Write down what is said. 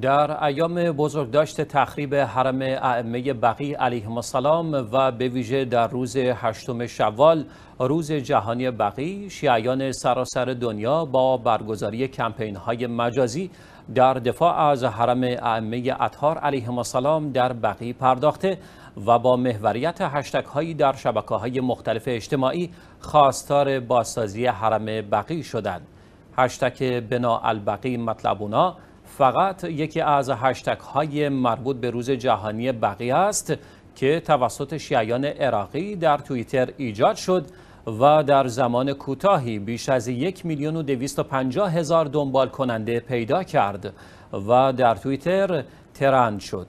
در ایام بزرگداشت تخریب حرم ائمه بقی علیه السلام و به ویژه در روز هشتم شوال روز جهانی بقی شیعیان سراسر دنیا با برگزاری کمپین های مجازی در دفاع از حرم ائمه اطهار علیه السلام در بقی پرداخته و با محوریت هشتک هایی در شبکه های مختلف اجتماعی خواستار بازسازی حرم بقی شدند هشتک بنا البقی مطلبونا فقط یکی از هشتک های مربوط به روز جهانی بقیه است که توسط شیعیان عراقی در توییتر ایجاد شد و در زمان کوتاهی بیش از یک میلیون و دویست و هزار دنبال کننده پیدا کرد و در توییتر ترند شد.